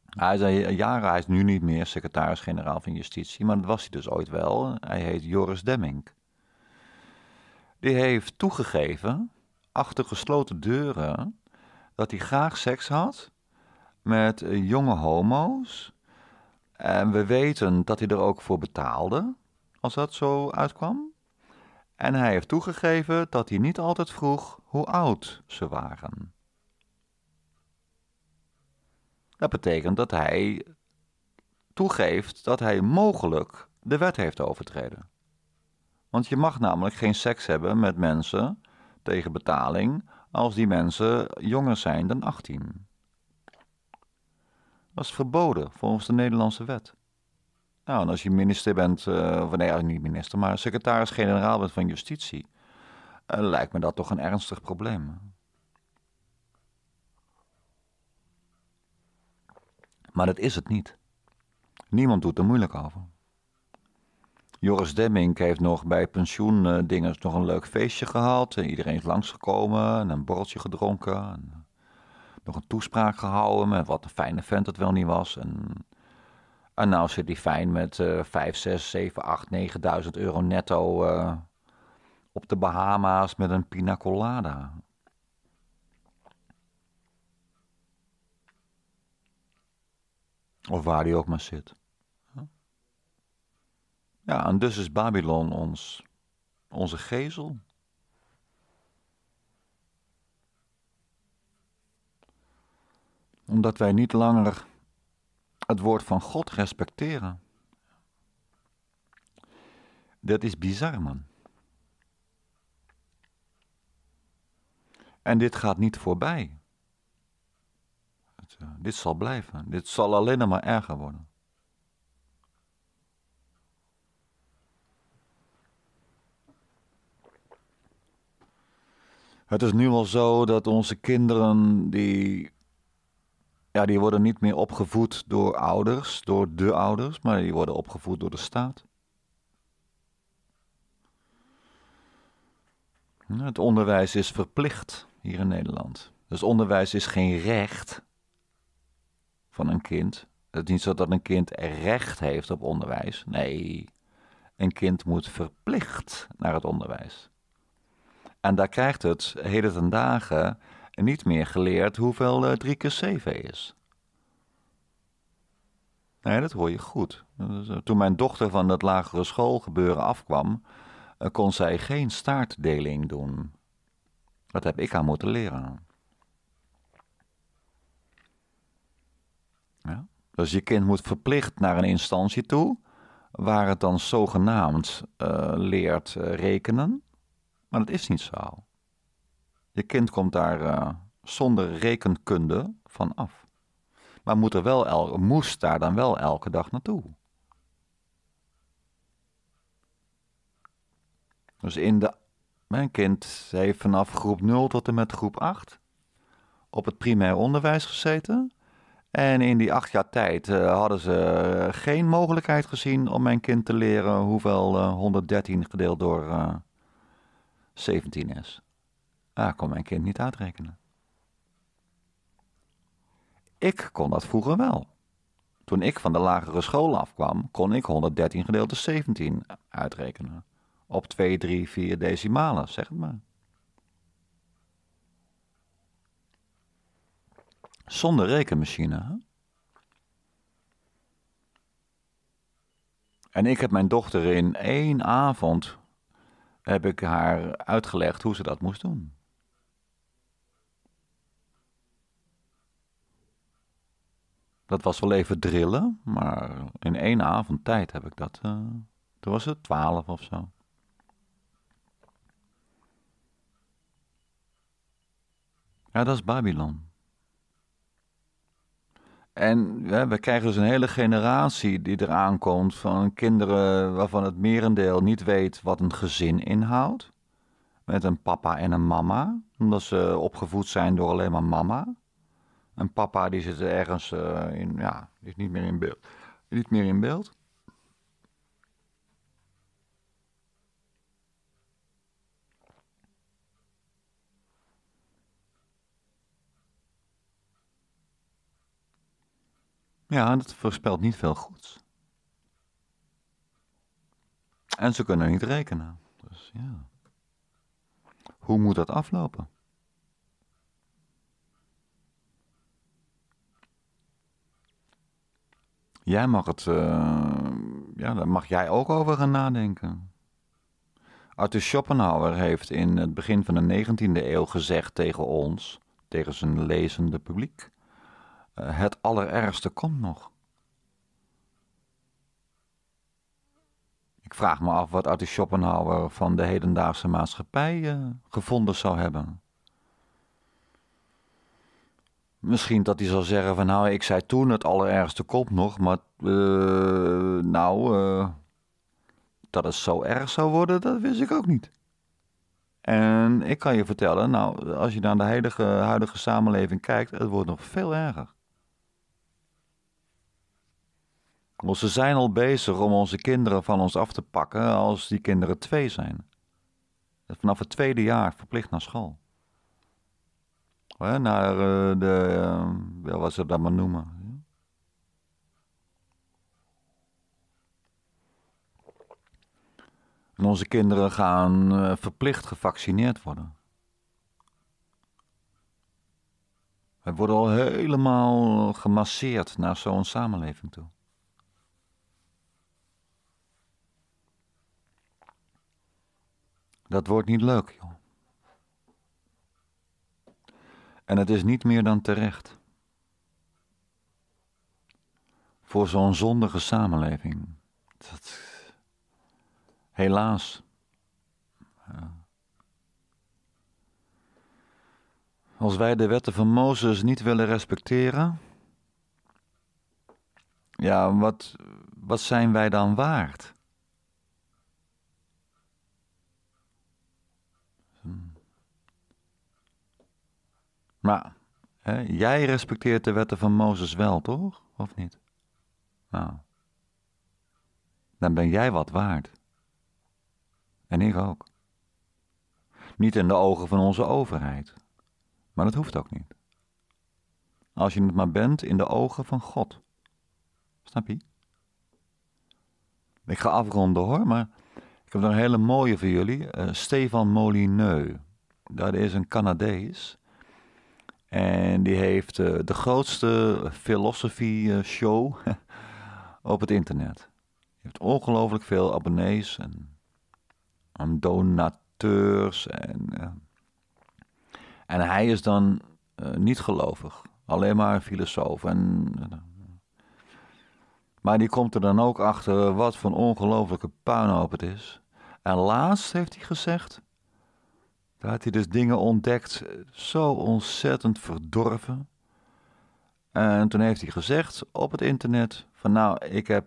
hij is al eh, jaren, hij is nu niet meer secretaris-generaal van Justitie, maar dat was hij dus ooit wel. Hij heet Joris Demming. Die heeft toegegeven, achter gesloten deuren, dat hij graag seks had met eh, jonge homo's. En we weten dat hij er ook voor betaalde, als dat zo uitkwam en hij heeft toegegeven dat hij niet altijd vroeg hoe oud ze waren. Dat betekent dat hij toegeeft dat hij mogelijk de wet heeft overtreden. Want je mag namelijk geen seks hebben met mensen tegen betaling als die mensen jonger zijn dan 18. Dat is verboden volgens de Nederlandse wet. Nou, en als je minister bent, uh, of nee, niet minister, maar secretaris-generaal bent van Justitie, uh, lijkt me dat toch een ernstig probleem. Maar dat is het niet. Niemand doet er moeilijk over. Joris Demming heeft nog bij pensioendingen eh, nog een leuk feestje gehad. En iedereen is langsgekomen en een borreltje gedronken. En nog een toespraak gehouden met wat een fijne vent het wel niet was. En en nou zit hij fijn met uh, 5, 6, 7, 8, 9000 euro netto uh, op de Bahama's met een pina colada. Of waar hij ook maar zit. Ja, en dus is Babylon ons, onze gezel. Omdat wij niet langer het woord van God respecteren. Dat is bizar, man. En dit gaat niet voorbij. Eh, dit zal blijven. Dit zal alleen maar erger worden. Het is nu al zo dat onze kinderen die ja, die worden niet meer opgevoed door ouders, door de ouders, maar die worden opgevoed door de staat. Het onderwijs is verplicht hier in Nederland. Dus onderwijs is geen recht van een kind. Het is niet zo dat een kind recht heeft op onderwijs. Nee, een kind moet verplicht naar het onderwijs. En daar krijgt het heden ten dagen niet meer geleerd hoeveel 3 eh, keer 7 is. Nee, dat hoor je goed. Dus, eh, toen mijn dochter van dat lagere schoolgebeuren afkwam, eh, kon zij geen staartdeling doen. Dat heb ik haar moeten leren. Ja? Dus je kind moet verplicht naar een instantie toe, waar het dan zogenaamd leert rekenen. Maar dat is niet zo. Je kind komt daar eh, zonder rekenkunde van af. Maar moet er wel el- moest daar dan wel elke dag naartoe. Dus in de, mijn kind heeft vanaf groep 0 tot en met groep 8 op het primair onderwijs gezeten. En in die acht jaar tijd eh, hadden ze geen mogelijkheid gezien om mijn kind te leren hoeveel 113 eh, gedeeld door 17 is. Ah, kon mijn kind niet uitrekenen. Ik kon dat vroeger wel. Toen ik van de lagere school afkwam, kon ik 113 gedeeld door 17 uitrekenen. Op 2, 3, 4 decimalen, zeg het maar. Zonder rekenmachine. En ik heb mijn dochter in één avond heb ik haar uitgelegd hoe ze dat moest doen. Dat was wel even drillen, maar in één avond tijd heb ik dat. Eh, toen was het twaalf of zo. Ja, dat is Babylon. En we krijgen dus een hele generatie die eraan komt van kinderen waarvan het merendeel niet weet wat een gezin inhoudt. Met een papa en een mama, omdat ze opgevoed zijn door alleen maar mama. En papa die zit ergens eh, in, ja, die is niet meer in beeld. Niet meer in beeld. Ja, dat voorspelt niet veel goeds. En ze kunnen niet rekenen. Dus ja. Hoe moet dat aflopen? Jij mag het, eh, ja, daar mag jij ook over gaan nadenken. Arthur Schopenhauer heeft in het begin van de 19e eeuw gezegd tegen ons, tegen zijn lezende publiek: eh, Het allerergste komt nog. Ik vraag me af wat Arthur Schopenhauer van de hedendaagse maatschappij eh, gevonden zou hebben. Misschien dat hij zal zeggen van nou, ik zei toen het allerergste komt nog, maar eh, nou, eh, dat het zo erg zou worden, dat wist ik ook niet. En ik kan je vertellen, nou, als je naar de huidige, huidige samenleving kijkt, het wordt nog veel erger. Want ze zijn al bezig om onze kinderen van ons af te pakken als die kinderen twee zijn. Vanaf het tweede jaar verplicht naar school naar eh, de, eh, ja, wat ze dat maar noemen. onze kinderen gaan eh, verplicht gevaccineerd worden. We worden al helemaal gemasseerd naar zo'n samenleving toe. Dat wordt niet leuk, joh. En het is niet meer dan terecht. Voor zo'n zondige samenleving. Dat... Helaas. Als wij de wetten van Mozes niet willen respecteren, ja, wat, wat zijn wij dan waard? Maar hè, jij respecteert de wetten van Mozes wel, toch? Of niet? Nou, dan ben jij wat waard. En ik ook. Niet in de ogen van onze overheid. Maar dat hoeft ook niet. Als je het maar bent in de ogen van God. Snap je? Ik ga afronden hoor, maar ik heb nog een hele mooie voor jullie. Uh, Stefan Molineux. Dat is een Canadees. En die heeft eh, de grootste philosophy eh, show [LAUGHS] op het internet. Die heeft ongelooflijk veel abonnees en, donateurs. En, eh, en hij is dan niet gelovig, alleen maar een filosoof. En, maar die komt er dan ook achter wat voor ongelooflijke puinhoop het is. En laatst heeft hij gezegd daar had hij dus dingen ontdekt, eh, zo ontzettend verdorven. En toen heeft hij gezegd op het internet: van nou, ik heb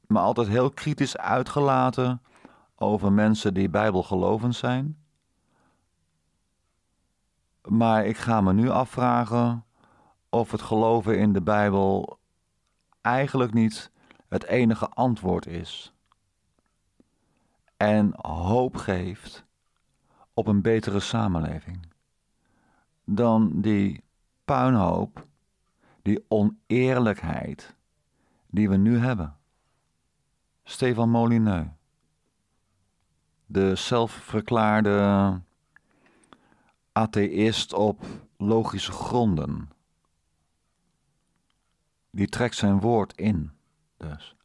me altijd heel kritisch uitgelaten over mensen die bijbelgelovend zijn. Maar ik ga me nu afvragen of het geloven in de Bijbel eigenlijk niet het enige antwoord is. En hoop geeft op een betere samenleving dan die puinhoop, die oneerlijkheid die we nu hebben. Stefan Molineux, de zelfverklaarde atheïst op logische gronden, die trekt zijn woord in, dus.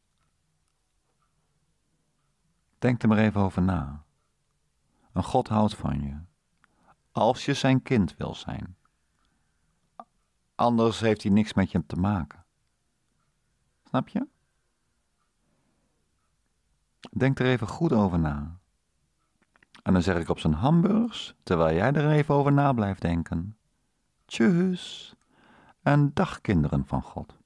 Denk er maar even over na en God houdt van je. Als je zijn kind wil zijn. Anders heeft hij niks met je te maken. Snap je? Denk er even goed over na. En dan zeg ik op zijn hamburgers, terwijl jij er even over na blijft denken. Tjus en dag kinderen van God.